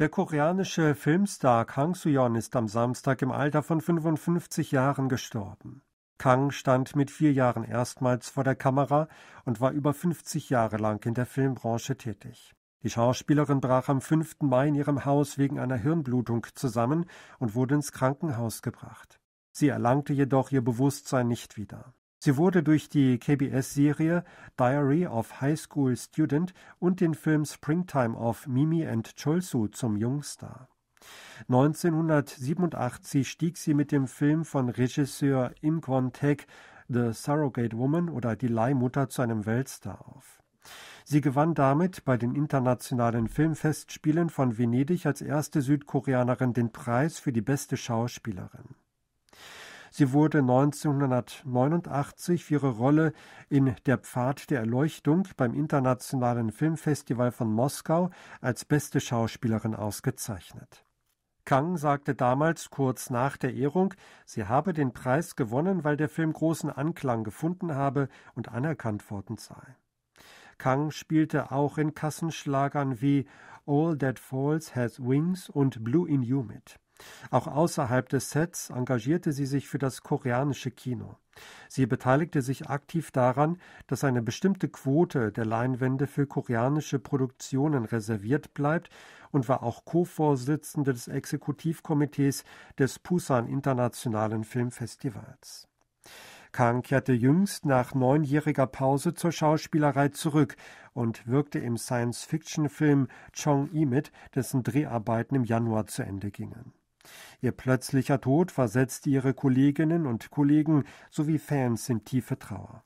Der koreanische Filmstar Kang soo Suyeon ist am Samstag im Alter von 55 Jahren gestorben. Kang stand mit vier Jahren erstmals vor der Kamera und war über 50 Jahre lang in der Filmbranche tätig. Die Schauspielerin brach am 5. Mai in ihrem Haus wegen einer Hirnblutung zusammen und wurde ins Krankenhaus gebracht. Sie erlangte jedoch ihr Bewusstsein nicht wieder. Sie wurde durch die KBS-Serie "Diary of High School Student" und den Film "Springtime of Mimi and Choolsu" zum Jungstar. 1987 stieg sie mit dem Film von Regisseur Imkwon Taek "The Surrogate Woman" oder "Die Leihmutter" zu einem Weltstar auf. Sie gewann damit bei den Internationalen Filmfestspielen von Venedig als erste Südkoreanerin den Preis für die Beste Schauspielerin Sie wurde 1989 für ihre Rolle in Der Pfad der Erleuchtung beim Internationalen Filmfestival von Moskau als beste Schauspielerin ausgezeichnet. Kang sagte damals kurz nach der Ehrung, sie habe den Preis gewonnen, weil der Film großen Anklang gefunden habe und anerkannt worden sei. Kang spielte auch in Kassenschlagern wie All That Falls Has Wings und Blue in You mit. Auch außerhalb des Sets engagierte sie sich für das koreanische Kino. Sie beteiligte sich aktiv daran, dass eine bestimmte Quote der Leinwände für koreanische Produktionen reserviert bleibt und war auch Co-Vorsitzende des Exekutivkomitees des Pusan Internationalen Filmfestivals. Kang kehrte jüngst nach neunjähriger Pause zur Schauspielerei zurück und wirkte im Science-Fiction-Film Chong I mit, dessen Dreharbeiten im Januar zu Ende gingen. Ihr plötzlicher Tod versetzte ihre Kolleginnen und Kollegen sowie Fans in tiefe Trauer.